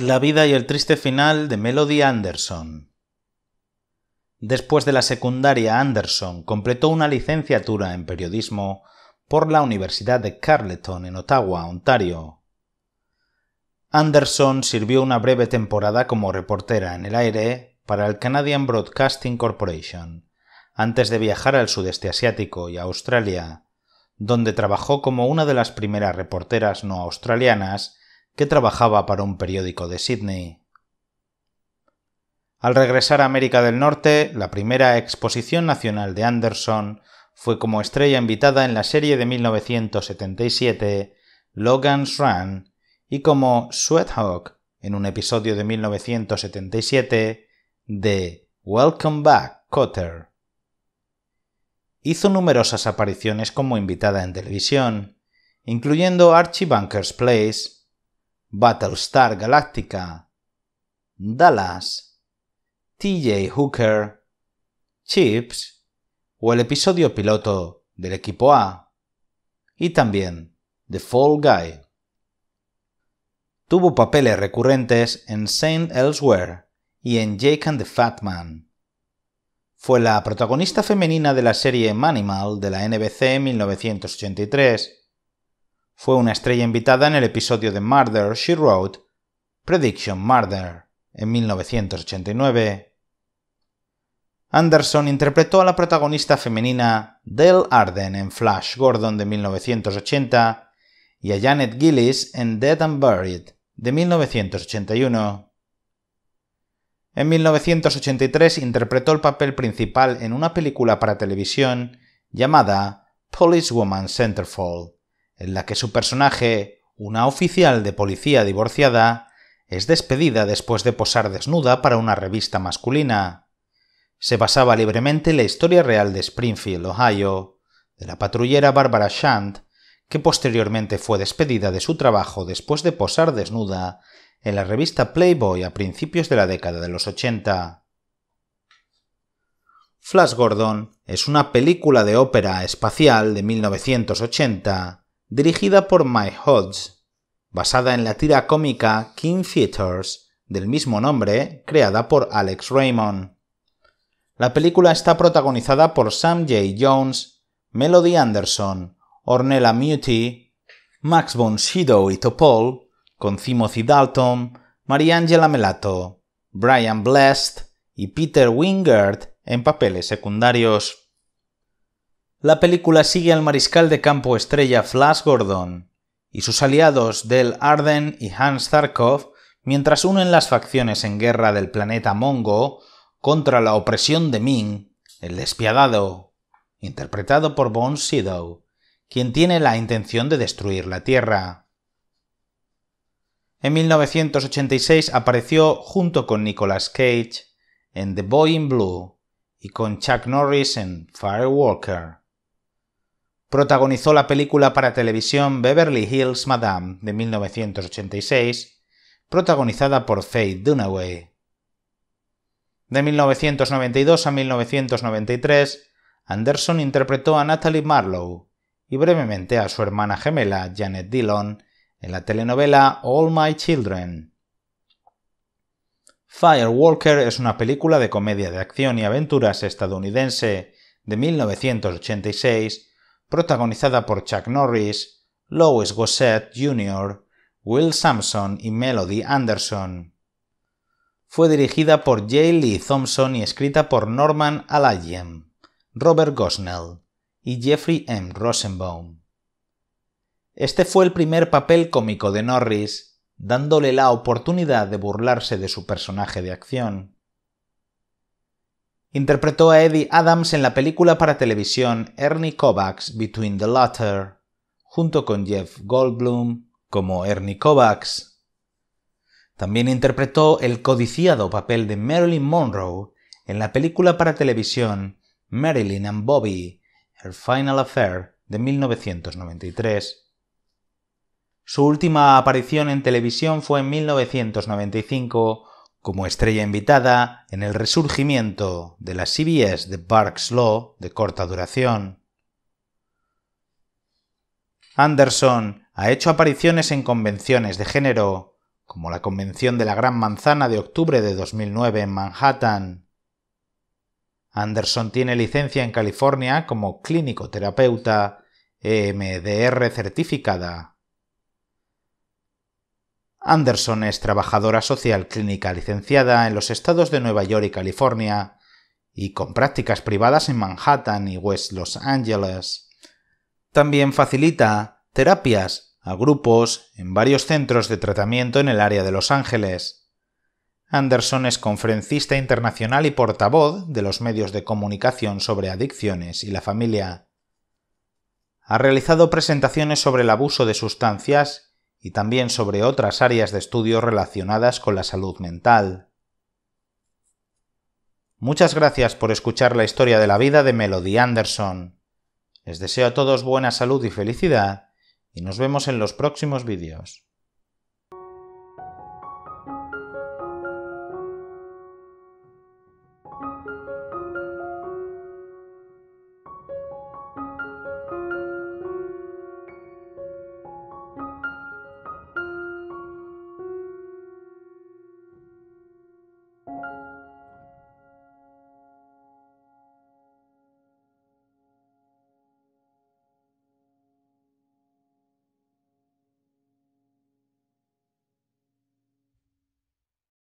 La vida y el triste final de Melody Anderson. Después de la secundaria, Anderson completó una licenciatura en periodismo por la Universidad de Carleton en Ottawa, Ontario. Anderson sirvió una breve temporada como reportera en el aire para el Canadian Broadcasting Corporation, antes de viajar al sudeste asiático y a Australia, donde trabajó como una de las primeras reporteras no australianas que trabajaba para un periódico de Sydney. Al regresar a América del Norte, la primera exposición nacional de Anderson fue como estrella invitada en la serie de 1977 Logan's Run y como Sweathawk en un episodio de 1977 de Welcome Back, Cotter. Hizo numerosas apariciones como invitada en televisión, incluyendo Archie Bunker's Place, Battlestar Galactica, Dallas, TJ Hooker, Chips o el episodio piloto del equipo A y también The Fall Guy. Tuvo papeles recurrentes en Saint Elsewhere y en Jake and the Fat Man. Fue la protagonista femenina de la serie Manimal de la NBC en 1983 fue una estrella invitada en el episodio de Murder, She Wrote, Prediction Murder, en 1989. Anderson interpretó a la protagonista femenina Dale Arden en Flash Gordon de 1980 y a Janet Gillis en Dead and Buried de 1981. En 1983 interpretó el papel principal en una película para televisión llamada Police Woman Centerfold en la que su personaje, una oficial de policía divorciada, es despedida después de posar desnuda para una revista masculina. Se basaba libremente en la historia real de Springfield, Ohio, de la patrullera Barbara Shant, que posteriormente fue despedida de su trabajo después de posar desnuda en la revista Playboy a principios de la década de los 80. Flash Gordon es una película de ópera espacial de 1980 dirigida por Mike Hodge, basada en la tira cómica King Features del mismo nombre, creada por Alex Raymond. La película está protagonizada por Sam J. Jones, Melody Anderson, Ornella Muti, Max von Sydow y Topol, con Timothy Dalton, Mariangela Melato, Brian Blessed y Peter Wingard en papeles secundarios. La película sigue al mariscal de campo estrella Flash Gordon y sus aliados Del Arden y Hans Zarkov mientras unen las facciones en guerra del planeta Mongo contra la opresión de Ming, el despiadado, interpretado por Bon Sidow, quien tiene la intención de destruir la Tierra. En 1986 apareció junto con Nicolas Cage en The Boy in Blue y con Chuck Norris en Firewalker protagonizó la película para televisión Beverly Hills Madame de 1986, protagonizada por Faye Dunaway. De 1992 a 1993, Anderson interpretó a Natalie Marlowe y brevemente a su hermana gemela Janet Dillon en la telenovela All My Children. Firewalker es una película de comedia de acción y aventuras estadounidense de 1986 protagonizada por Chuck Norris, Lois Gossett Jr., Will Sampson y Melody Anderson. Fue dirigida por J. Lee Thompson y escrita por Norman Alayem, Robert Gosnell y Jeffrey M. Rosenbaum. Este fue el primer papel cómico de Norris, dándole la oportunidad de burlarse de su personaje de acción. Interpretó a Eddie Adams en la película para televisión Ernie Kovacs Between the Latter, junto con Jeff Goldblum como Ernie Kovacs. También interpretó el codiciado papel de Marilyn Monroe en la película para televisión Marilyn and Bobby, Her Final Affair de 1993. Su última aparición en televisión fue en 1995 como estrella invitada en el resurgimiento de las CBS de Barks Law de corta duración. Anderson ha hecho apariciones en convenciones de género, como la Convención de la Gran Manzana de octubre de 2009 en Manhattan. Anderson tiene licencia en California como clínico terapeuta EMDR certificada. Anderson es trabajadora social clínica licenciada en los estados de Nueva York y California y con prácticas privadas en Manhattan y West Los Angeles. También facilita terapias a grupos en varios centros de tratamiento en el área de Los Ángeles. Anderson es conferencista internacional y portavoz de los medios de comunicación sobre adicciones y la familia. Ha realizado presentaciones sobre el abuso de sustancias y también sobre otras áreas de estudio relacionadas con la salud mental. Muchas gracias por escuchar la historia de la vida de Melody Anderson. Les deseo a todos buena salud y felicidad, y nos vemos en los próximos vídeos.